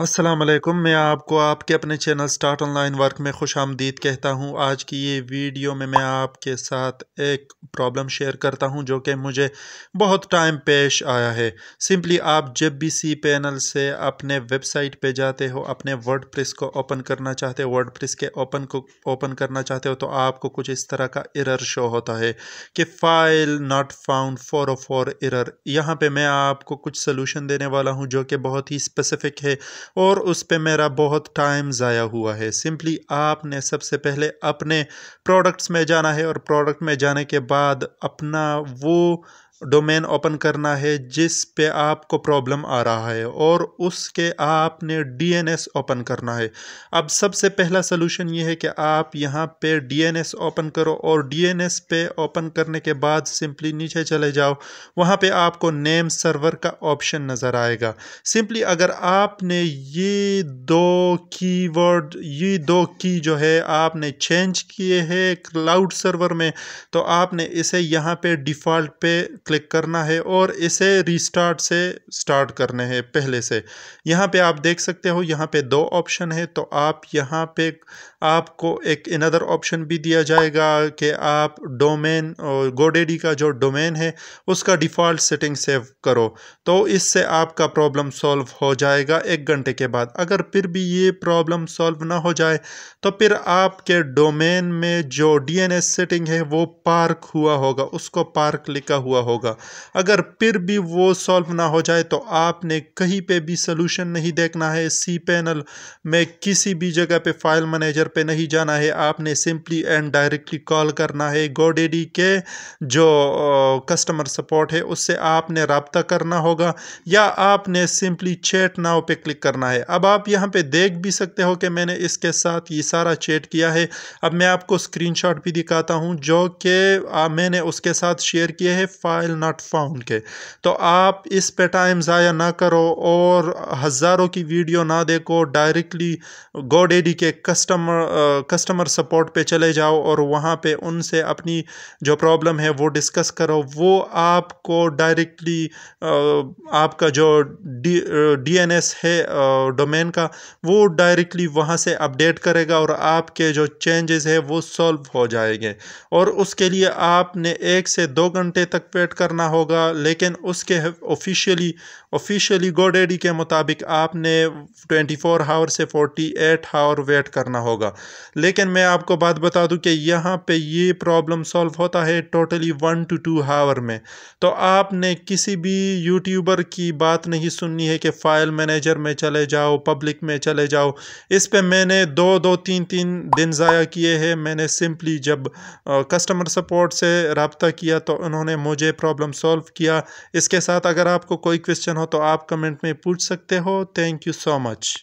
असलम मैं आपको आपके अपने चैनल स्टार्ट ऑनलाइन वर्क में खुश आमदीद कहता हूँ आज की ये वीडियो में मैं आपके साथ एक प्रॉब्लम शेयर करता हूँ जो कि मुझे बहुत टाइम पेश आया है सिंपली आप जब भी सी पैनल से अपने वेबसाइट पे जाते हो अपने वर्ड को ओपन करना चाहते हो वर्ड के ओपन को ओपन करना चाहते हो तो आपको कुछ इस तरह का एरर शो होता है कि file not found four o four error यहाँ पर मैं आपको कुछ सोलूशन देने वाला हूँ जो कि बहुत ही स्पेसिफिक है और उस पर मेरा बहुत टाइम ज़ाया हुआ है सिंपली आपने सबसे पहले अपने प्रोडक्ट्स में जाना है और प्रोडक्ट में जाने के बाद अपना वो डोमेन ओपन करना है जिस पे आपको प्रॉब्लम आ रहा है और उसके आपने डीएनएस ओपन करना है अब सबसे पहला सलूशन ये है कि आप यहाँ पे डीएनएस ओपन करो और डीएनएस पे ओपन करने के बाद सिंपली नीचे चले जाओ वहाँ पे आपको नेम सर्वर का ऑप्शन नज़र आएगा सिंपली अगर आपने ये दो कीवर्ड ये दो की जो है आपने चेंज किए हैं क्लाउड सर्वर में तो आपने इसे यहाँ पर डिफ़ॉल्ट पे क्लिक करना है और इसे रीस्टार्ट से स्टार्ट करने हैं पहले से यहाँ पे आप देख सकते हो यहाँ पे दो ऑप्शन है तो आप यहाँ पे आपको एक इनदर ऑप्शन भी दिया जाएगा कि आप डोमेन और गोडेडी का जो डोमेन है उसका डिफ़ॉल्ट सेटिंग सेव करो तो इससे आपका प्रॉब्लम सॉल्व हो जाएगा एक घंटे के बाद अगर फिर भी ये प्रॉब्लम सॉल्व ना हो जाए तो फिर आपके डोमेन में जो डी सेटिंग है वो पार्क हुआ होगा उसको पार्क लिखा हुआ होगा होगा अगर फिर भी वो सॉल्व ना हो जाए तो आपने कहीं पे भी सोल्यूशन नहीं देखना है सी पैनल में किसी भी जगह पे फाइल मैनेजर पे नहीं जाना है आपने सिंपली एंड डायरेक्टली कॉल करना है गोडेडी के जो कस्टमर सपोर्ट है उससे आपने रबता करना होगा या आपने सिंपली चैट नाव पे क्लिक करना है अब आप यहाँ पे देख भी सकते हो कि मैंने इसके साथ ये सारा चैट किया है अब मैं आपको स्क्रीनशॉट भी दिखाता हूँ जो कि मैंने उसके साथ शेयर किया है फाइल नॉट फाउंड के तो आप इस पे टाइम ज़ाया ना करो और हज़ारों की वीडियो ना देखो डायरेक्टली गोडेडी के कस्टमर कस्टमर सपोर्ट पे चले जाओ और वहाँ पे उनसे अपनी जो प्रॉब्लम है वो डिस्कस करो वो आपको डायरेक्टली आपका जो डी डीएनएस है डोमेन का वो डायरेक्टली वहाँ से अपडेट करेगा और आपके जो चेंजेस है वो सॉल्व हो जाएंगे और उसके लिए आपने एक से दो घंटे तक वेट सेट करना होगा लेकिन उसके ऑफिशियली ऑफिशियली गोडेडी के मुताबिक आपने 24 हावर से 48 हावर वेट करना होगा लेकिन मैं आपको बात बता दूं कि यहाँ पे ये प्रॉब्लम सॉल्व होता है totally one to two hour में तो आपने किसी भी यूट्यूबर की बात नहीं सुननी है कि फ़ाइल मैनेजर में चले जाओ पब्लिक में चले जाओ इस पर मैंने दो दो तीन तीन दिन ज़ाया किए हैं मैंने सिंपली जब कस्टमर सपोर्ट से रबता किया तो उन्होंने मुझे प्रॉब्लम सॉल्व किया इसके साथ अगर आपको कोई क्वेश्चन हो तो आप कमेंट में पूछ सकते हो थैंक यू सो मच